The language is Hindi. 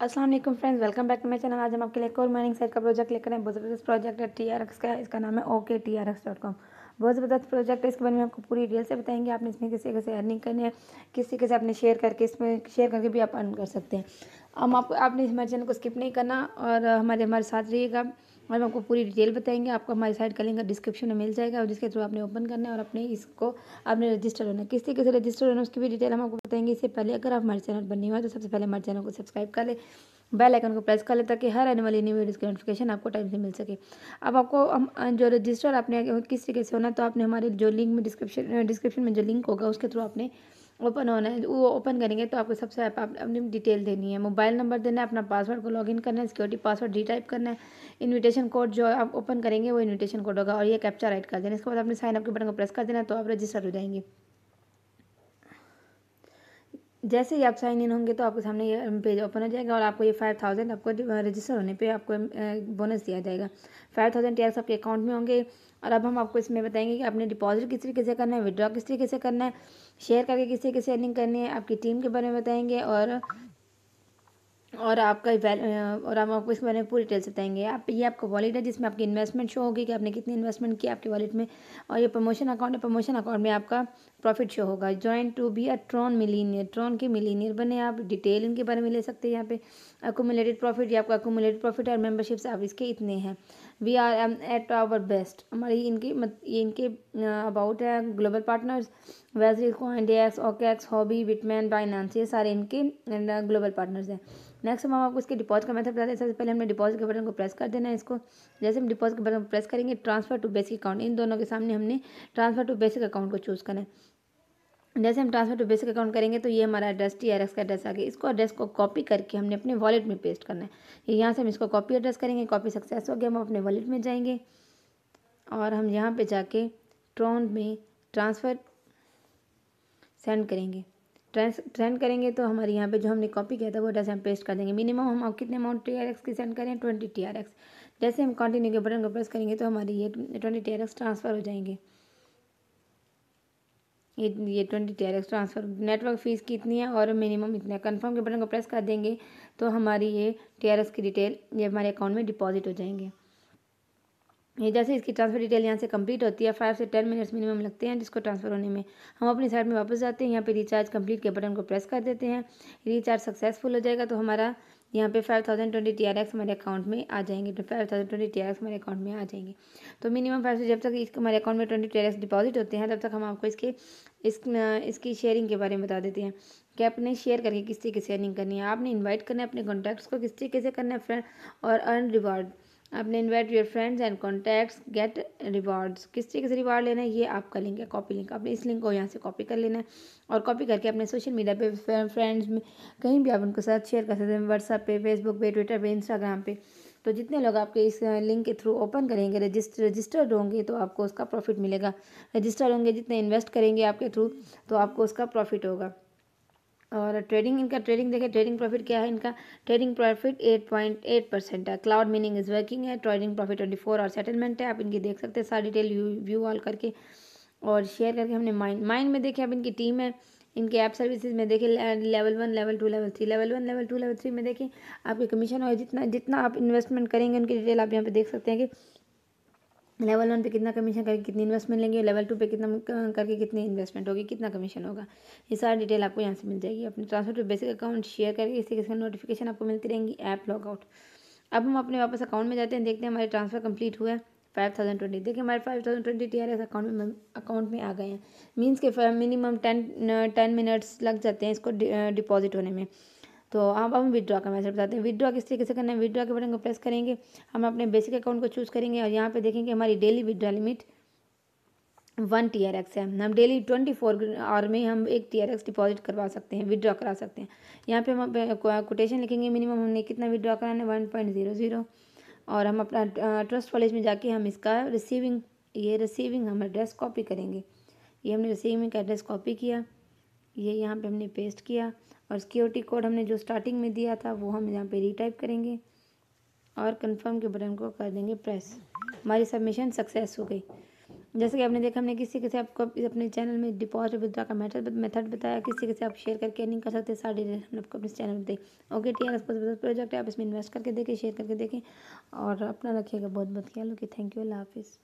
Aslam friends welcome back to my channel आज हम आपके लिए एक और माइनिंग का प्रोजेक्ट लेकर आए बहुत ज़बरदस्त प्रोजेक्ट है टी आर एक्स का इसका नाम है OK T R X dot com बहुत ज़बरदस्त प्रोजेक्ट है इसके बारे में आपको पूरी डिटेल से बताएंगे आपने इसमें किसी कैसे अर्निंग करनी है किसी कैसे अपने शेयर करके इसमें शेयर करके भी आप अर्न कर सकते हैं हम आपको आपने हमारे चैनल को स्किप नहीं करना और हमारे हमारे साथ रहिएगा हम आपको पूरी डिटेल बताएंगे आपको हमारी साइट का लिंक डिस्क्रिप्शन में मिल जाएगा और जिसके थ्रू आपने ओपन करना है और अपने इसको आपने रजिस्टर होना है किस तरीके से रजिस्टर होना है उसकी भी डिटेल हम आपको बताएंगे इससे पहले अगर आप हमारे चैनल बनने हुआ तो सबसे पहले हमारे चैनल को सब्सक्राइब कर ले बेल आइकन को प्रेस कर लें ताकि हर आने वाली न्यू वीडियोज़ की नोटिफिकेशन आपको टाइम से मिल सके अब आपको हम जो रजिस्टर आपने किस तरीके से होना तो आपने हमारे जो लिंक में डिस्क्रिप्शन डिस्क्रिप्शन में जो लिंक होगा उसके थ्रू आपने ओपन होना है वो ओपन करेंगे तो आपको सबसे आप अपनी डिटेल देनी है मोबाइल नंबर देना है अपना पासवर्ड को लॉगिन करना है सिक्योरिटी पासवर्ड डी टाइप करना है इनविटेशन कोड जो आप ओपन करेंगे वो इनविटेशन कोड होगा और ये कैप्चा राइट कर देना इसके बाद अपने साइन अप के बटन को प्रेस कर देना तो आप रजिस्टर हो जाएंगे जैसे ही आप साइन इन होंगे तो आपके सामने ये पेज um, ओपन हो जाएगा और आपको ये फाइव थाउजेंड आपको रजिस्टर uh, होने पे आपको बोनस um, uh, दिया जाएगा फाइव थाउजेंड टैक्स आपके अकाउंट में होंगे और अब हम आपको इसमें बताएंगे कि आपने डिपॉजिट किस तरीके से करना है विड्रॉ किस तरीके से करना है शेयर करके किस तरीके से अर्निंग करनी है आपकी टीम के बारे में बताएंगे और और आपका और हम आपको इसके बारे में पूरी डिटेल्स बताएंगे आप ये आपका वॉलेट है जिसमें आपकी इन्वेस्टमेंट शो होगी कि आपने कितनी इन्वेस्टमेंट की आपके वॉलेट में और ये प्रमोशन अकाउंट है प्रमोशन अकाउंट में आपका प्रॉफिट शो होगा join to be a Tron millionaire Tron के मिलीनियर बने आप डिटेल इनके बारे में ले सकते हैं यहाँ पे अकोमुलेटेड प्रॉफिट या आपका अकोमुलेटेड प्रॉफिट और मेम्बरशिप्स आप इसके इतने हैं we are aim at our best हमारी इनके मत ये इनके अबाउट है ग्लोबल पार्टनर्स वेजरी OK X Huobi Bitmain Binance ये सारे इनके ग्लोबल पार्टनर्स हैं नेक्स्ट हम आपको इसके डिपॉजिट का मेथड बताते हैं सबसे पहले हमने डिपॉजिट के बटन को प्रेस कर देना है इसको जैसे हम डिपॉजिट के बटन को प्रेस करेंगे ट्रांसफ़र टू बेसिक अकाउंट इन दोनों के सामने हमने ट्रांसफ़र टू बेसिक अकाउंट को चूज़ करना है जैसे हम ट्रांसफर टू बेसिक अकाउंट करेंगे तो ये हमारा एड्रेस टी आर एक्स का एड्रेस आ गया इसको एड्रेस को कॉपी करके हमने अपने वॉलेट में पेस्ट करना है यहाँ से हम इसको कॉपी एड्रेस करेंगे कॉपी सक्सेस हो गया हम अपने वॉलेट में जाएंगे और हम यहाँ पे जाके ट्रॉन में ट्रांसफ़र सेंड करेंगे ट्रेंस ट्रेंड करेंगे तो हमारे यहाँ पे जो हमने कॉपी किया था वो जैसे हम पेस्ट कर देंगे मिनिमम हम कितने अमाउंट टी आर एक्स की सेंड करें ट्वेंटी टी आर एक्स जैसे हम कंटिन्यू के बटन को प्रेस करेंगे तो हमारे ये twenty T R X transfer हो जाएंगे ये ये twenty T R X transfer network fees कितनी है और मिनिमम इतना कन्फर्म के बटन को प्रेस कर देंगे तो हमारी ये टी आर एक्स की डिटेल ये हमारे अकाउंट में डिपॉजिट हो जाएंगे ये जैसे इसकी ट्रांसफर डिटेल यहाँ से कंप्लीट होती है फाइव से टेन मिनट्स मिनिमम लगते हैं जिसको ट्रांसफर होने में हम अपनी साइड में वापस जाते हैं यहाँ पे रिचार्ज कंप्लीट के बटन को प्रेस कर देते हैं रिचार्ज सक्सेसफुल हो जाएगा तो हमारा यहाँ पे five thousand twenty T R X हमारे अकाउंट में आ जाएंगे तो five thousand twenty T R X हमारे अकाउंट में आ जाएंगे तो मिनिमम फाइव से जब तक इसके हमारे अकाउंट में twenty T R X deposit होते हैं तब तक हम आपको इसके इस इसकी शेयरिंग के बारे में बता देते हैं कि आपने शेयर करके किस तरीके से अर्निंग करनी है आपने इन्वाइट करना है अपने कॉन्टैक्ट्स को किस तरीके से करना है फ्रेंड और अर्न रिवार्ड आपने invite your friends and contacts get rewards किस तरीके से रिवॉर्ड लेना है ये आपका लिंक है कॉपी लिंक आपने इस लिंक को यहाँ से कॉपी कर लेना है और कॉपी करके अपने सोशल मीडिया पे फ्रेंड्स में कहीं भी आप उनके साथ शेयर कर सकते हैं व्हाट्सअप पे फेसबुक पे ट्विटर पे इंस्टाग्राम पे तो जितने लोग आपके इस लिंक के थ्रू ओपन करेंगे रजिस्टर रजिस्टर्ड होंगे तो आपको उसका प्रॉफिट मिलेगा रजिस्टर्ड होंगे जितने इन्वेस्ट करेंगे आपके थ्रू तो आपको उसका प्रॉफिट होगा और ट्रेडिंग इनका ट्रेडिंग देखें ट्रेडिंग प्रॉफिट क्या है इनका trading profit eight point eight percent है क्लाउड मीनिंग इज़ वर्किंग है ट्रेडिंग प्रॉफिट ट्वेंटी फोर और सेटलमेंट है आप इनकी देख सकते हैं सारी डिटेल व्यू व्यू ऑल करके और शेयर करके हमने माइंड माइंड में देखे अब इनकी टीम है इनके ऐप सर्विसेज में देखे level one level two level three level one level two level three में देखें आपके कमीशन और जितना जितना आप इन्वेस्टमेंट करेंगे उनकी डिटेल आप यहाँ पे देख सकते हैं कि लेवल वन पे कितना कमीशन करके कितनी इन्वेस्टमेंट लेंगे लेवल टू पे कितना करके कितनी इन्वेस्टमेंट होगी कितना कमीशन होगा ये सारी डिटेल आपको यहाँ से मिल जाएगी अपने transfer to basic account share करके इसी साथ नोटिफिकेशन आपको मिलती रहेंगी ऐप आउट अब हम अपने वापस अकाउंट में जाते हैं देखते हैं हमारे ट्रांसफर कंप्लीट हुआ है फाइव थाउजेंड ट्वेंटी देखिए हमारे five thousand twenty T R S account में अकाउंट में आ गए हैं मीन्स के मिनिमम टेन टेन मिनट्स लग जाते हैं इसको डिपॉजिट होने में तो आप हम विदड्रॉ का मैसेज बताते हैं विड्रॉ किस तरीके से करना है विड्रॉ के बटन को प्रेस करेंगे हम अपने बेसिक अकाउंट को चूज़ करेंगे और यहाँ पर देखेंगे हमारी daily withdraw limit one T R X है हम डेली ट्वेंटी फोर आवर में हम एक टी आर एक्स डिपॉजिट करवा सकते हैं विड्रॉ करा सकते हैं यहाँ पे हम कोटेशन लिखेंगे मिनिमम हमने कितना विड्रॉ कराना है वन पॉइंट ज़ीरो ज़ीरो और हम अपना ट्रस्ट कॉलेज में जाके हम इसका रिसीविंग ये रिसीविंग हम एड्रेस कॉपी करेंगे ये हमने रिसीविंग का एड्रेस कॉपी किया ये यहाँ पे हमने पेस्ट किया और सिक्योरिटी कोड हमने जो स्टार्टिंग में दिया था वो हम यहाँ पे रीटाइप करेंगे और कंफर्म के बटन को कर देंगे प्रेस हमारी सबमिशन सक्सेस हो गई जैसे कि आपने देखा हमने किसी के आपको अपने चैनल में डिपॉजिट विद्रा का मेथड मेथड बताया किसी के आप शेयर करके नहीं कर सकते सारे सारी डिटेल हमने आपको अपने चैनल में दी ओके टी आर प्रोजेक्ट है आप इसमें इन्वेस्ट करके देखें शेयर करके देखें और अपना रखिएगा बहुत बहुत ख्याल ओके थैंक यू अल्लाह हाफिज़